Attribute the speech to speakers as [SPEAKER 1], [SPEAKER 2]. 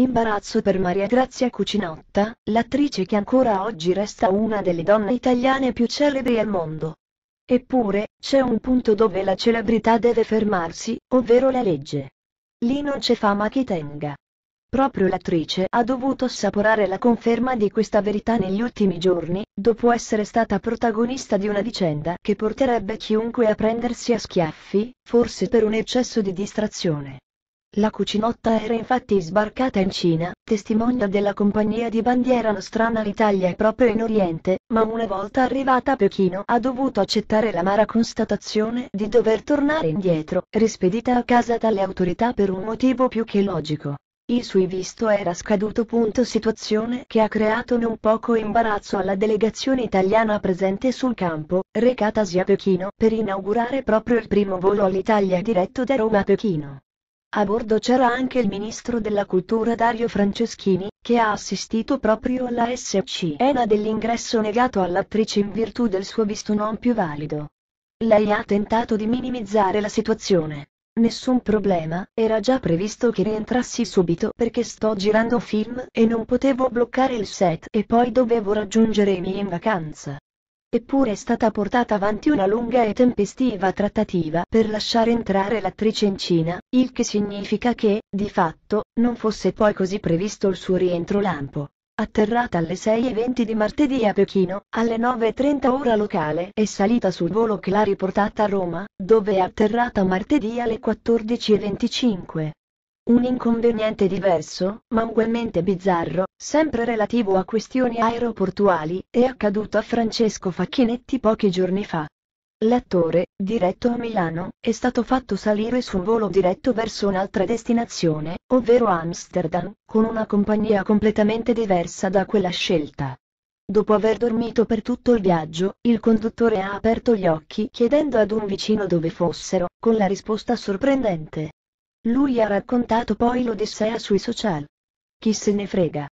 [SPEAKER 1] Imbarazzo per Maria Grazia Cucinotta, l'attrice che ancora oggi resta una delle donne italiane più celebri al mondo. Eppure, c'è un punto dove la celebrità deve fermarsi, ovvero la legge. Lì non c'è fama che tenga. Proprio l'attrice ha dovuto assaporare la conferma di questa verità negli ultimi giorni, dopo essere stata protagonista di una vicenda che porterebbe chiunque a prendersi a schiaffi, forse per un eccesso di distrazione. La cucinotta era infatti sbarcata in Cina, testimonia della compagnia di bandiera nostrana l'Italia proprio in Oriente, ma una volta arrivata a Pechino ha dovuto accettare l'amara constatazione di dover tornare indietro, rispedita a casa dalle autorità per un motivo più che logico. Il suo visto era scaduto. Punto, situazione che ha creato non poco imbarazzo alla delegazione italiana presente sul campo, recatasi a Pechino per inaugurare proprio il primo volo all'Italia diretto da Roma a Pechino. A bordo c'era anche il ministro della cultura Dario Franceschini, che ha assistito proprio alla SCENA dell'ingresso negato all'attrice in virtù del suo visto non più valido. Lei ha tentato di minimizzare la situazione. Nessun problema, era già previsto che rientrassi subito perché sto girando film e non potevo bloccare il set e poi dovevo raggiungere i miei in vacanza. Eppure è stata portata avanti una lunga e tempestiva trattativa per lasciare entrare l'attrice in Cina, il che significa che, di fatto, non fosse poi così previsto il suo rientro lampo atterrata alle 6.20 di martedì a Pechino, alle 9.30 ora locale è salita sul volo che l'ha riportata a Roma, dove è atterrata martedì alle 14.25. Un inconveniente diverso, ma ugualmente bizzarro, sempre relativo a questioni aeroportuali, è accaduto a Francesco Facchinetti pochi giorni fa. L'attore, diretto a Milano, è stato fatto salire su un volo diretto verso un'altra destinazione, ovvero Amsterdam, con una compagnia completamente diversa da quella scelta. Dopo aver dormito per tutto il viaggio, il conduttore ha aperto gli occhi chiedendo ad un vicino dove fossero, con la risposta sorprendente. Lui ha raccontato poi l'Odissea sui social. Chi se ne frega.